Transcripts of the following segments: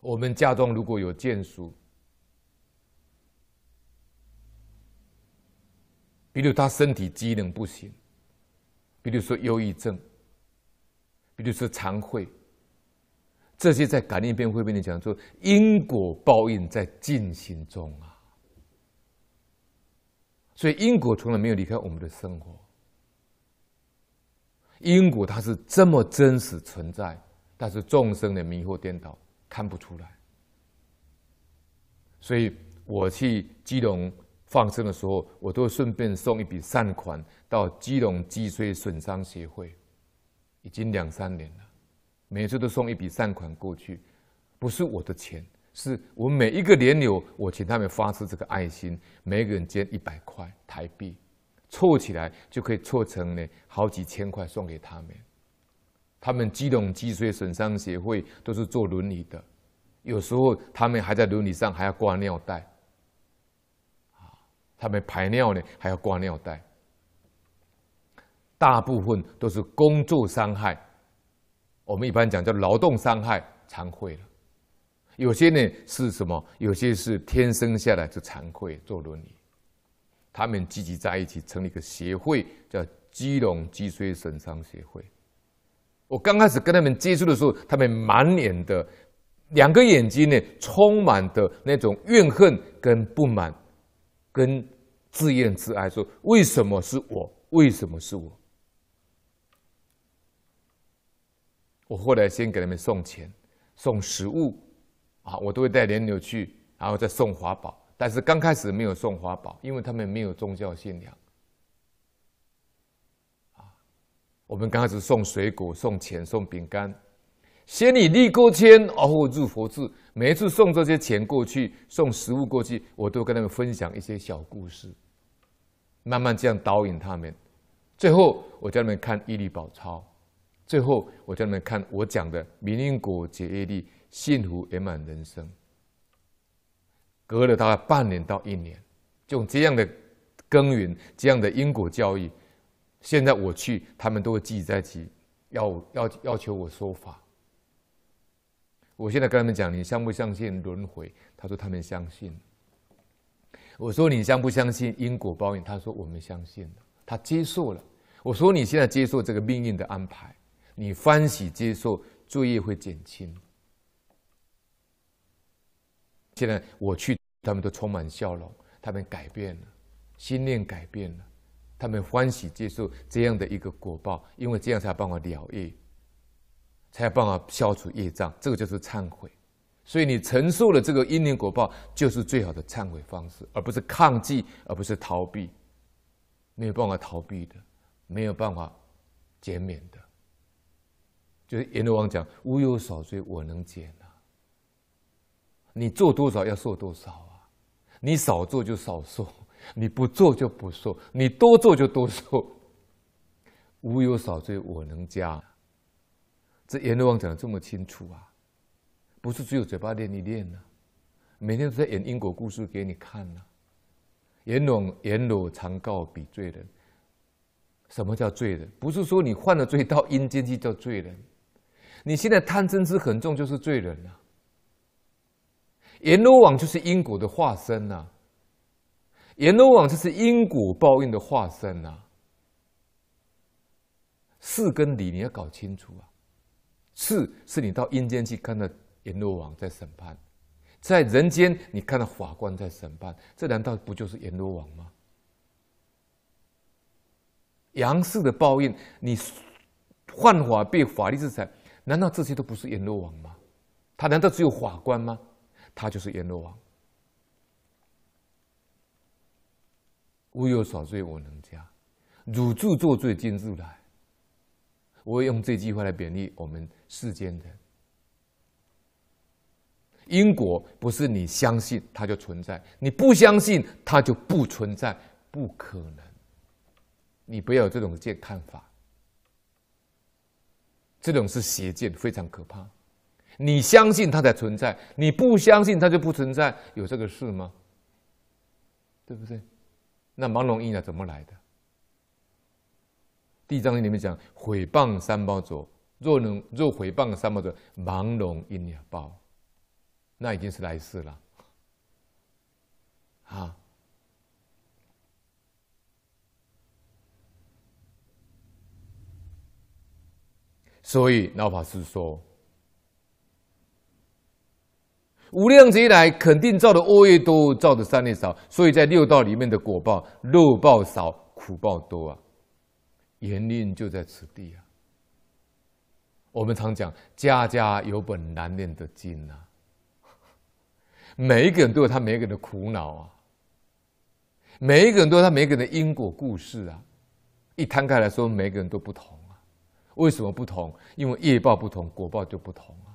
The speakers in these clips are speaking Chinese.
我们家中如果有眷属，比如他身体机能不行，比如说忧郁症，比如说残慧，这些在感应篇会跟你讲，说因果报应在进行中啊。所以因果从来没有离开我们的生活，因果它是这么真实存在，但是众生的迷惑颠倒。看不出来，所以我去基隆放生的时候，我都顺便送一笔善款到基隆脊髓损伤协会，已经两三年了，每次都送一笔善款过去，不是我的钱，是我每一个年友，我请他们发出这个爱心，每个人捐一百块台币，凑起来就可以凑成呢好几千块送给他们。他们脊筒脊髓损伤协会都是坐轮椅的，有时候他们还在轮椅上还要挂尿袋，啊，他们排尿呢还要挂尿袋，大部分都是工作伤害，我们一般讲叫劳动伤害残废了，有些呢是什么？有些是天生下来就残废，坐轮椅，他们聚集在一起成立一个协会，叫基隆脊髓损伤协会。我刚开始跟他们接触的时候，他们满脸的，两个眼睛呢，充满的那种怨恨跟不满，跟自怨自艾说：“为什么是我？为什么是我？”我后来先给他们送钱、送食物，啊，我都会带莲友去，然后再送法宝。但是刚开始没有送法宝，因为他们没有宗教信仰。我们刚开始送水果、送钱、送饼干，先以立过签，然后入佛寺。每一次送这些钱过去、送食物过去，我都跟他们分享一些小故事，慢慢这样导引他们。最后，我叫他们看《一利宝钞》，最后我叫他们看我讲的《明因果结业力，幸福圆满人生》。隔了大概半年到一年，用这样的耕耘，这样的因果教育。现在我去，他们都会聚集在一起，要要要求我说法。我现在跟他们讲：你相不相信轮回？他说他们相信。我说你相不相信因果报应？他说我们相信他接受了。我说你现在接受这个命运的安排，你欢喜接受，罪业会减轻。现在我去，他们都充满笑容，他们改变了，心念改变了。他们欢喜接受这样的一个果报，因为这样才帮我了业，才帮我消除业障。这个就是忏悔，所以你承受了这个因缘果报，就是最好的忏悔方式，而不是抗拒，而不是逃避。没有办法逃避的，没有办法减免的。就是阎罗王讲：无有少罪，我能减啊。你做多少要受多少啊，你少做就少受。你不做就不受，你多做就多受。无有少罪，我能加。这阎罗王讲的这么清楚啊，不是只有嘴巴练一练呢，每天都在演因果故事给你看呢。阎罗阎罗常告比罪人，什么叫罪人？不是说你犯了罪到阴间去叫罪人，你现在贪嗔痴很重就是罪人呐。阎罗王就是因果的化身呐。阎罗王，就是因果报应的化身啊！事跟理你要搞清楚啊！是是你到阴间去看到阎罗王在审判，在人间你看到法官在审判，这难道不就是阎罗王吗？杨氏的报应，你犯法被法律制裁，难道这些都不是阎罗王吗？他难道只有法官吗？他就是阎罗王。无有少罪，我能加；汝自作罪，今自来。我会用这句话来贬励我们世间的因果，不是你相信它就存在，你不相信它就不存在，不可能。你不要有这种见看法，这种是邪见，非常可怕。你相信它才存在，你不相信它就不存在，有这个事吗？对不对？那盲聋印呢？怎么来的？第一章里面讲毁谤三宝者，若能若毁谤三宝者，盲聋也报，那已经是来世了。啊！所以老法师说。无量子一来，肯定造的恶业多，造的善业少，所以在六道里面的果报，肉报少，苦报多啊。原因就在此地啊。我们常讲，家家有本难念的经啊。每一个人都有他每个人的苦恼啊。每一个人都有他每个人的因果故事啊。一摊开来说，每个人都不同啊。为什么不同？因为业报不同，果报就不同啊。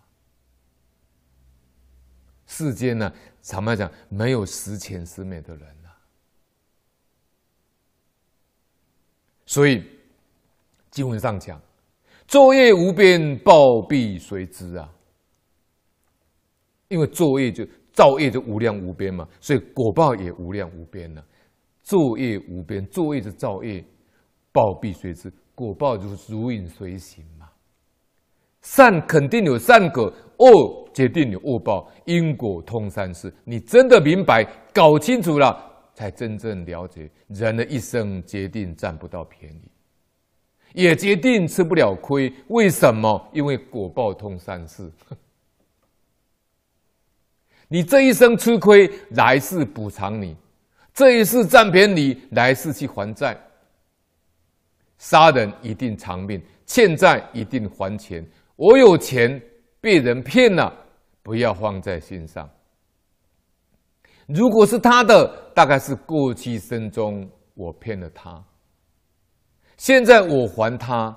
世间呢，怎么讲？没有十全十美的人呐。所以，经文上讲：“作业无边，报必随之啊。”因为作业就造业就无量无边嘛，所以果报也无量无边呢。作业无边，作业是造业，报必随之，果报就如影随形嘛。善肯定有善果。恶决定你恶报，因果通三世。你真的明白、搞清楚了，才真正了解人的一生，决定占不到便宜，也决定吃不了亏。为什么？因为果报通三世。你这一生吃亏，来世补偿你；这一世占便宜，来世去还债。杀人一定偿命，欠债一定还钱。我有钱。被人骗了，不要放在心上。如果是他的，大概是过去生中我骗了他，现在我还他，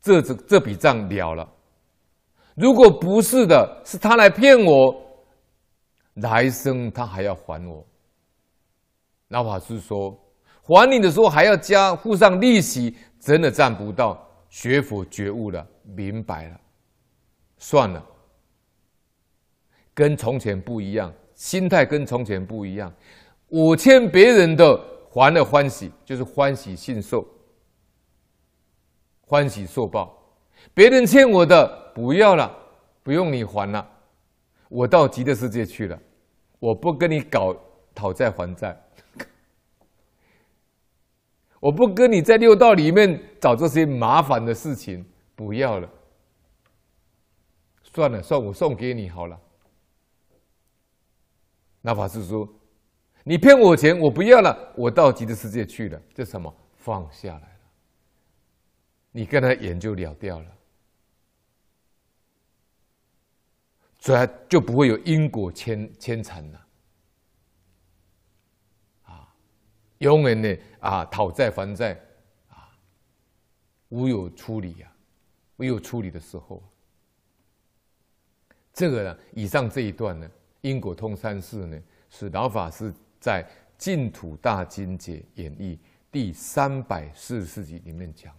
这这这笔账了了。如果不是的，是他来骗我，来生他还要还我。老法师说，还你的时候还要加付上利息，真的占不到。学佛觉悟了，明白了。算了，跟从前不一样，心态跟从前不一样。我欠别人的还了欢喜，就是欢喜信受，欢喜受报。别人欠我的不要了，不用你还了。我到极乐世界去了，我不跟你搞讨债还债，我不跟你在六道里面找这些麻烦的事情，不要了。算了，算我送给你好了。那法师说：“你骗我钱，我不要了，我到极乐世界去了。”这什么放下来了？你跟他眼就了掉了，所以就不会有因果牵牵缠了。啊，永远呢啊，讨债还债啊，无有处理呀，没有处理的时候。这个呢，以上这一段呢，因果通三世呢，是老法师在《净土大经解演义》第三百四十四集里面讲。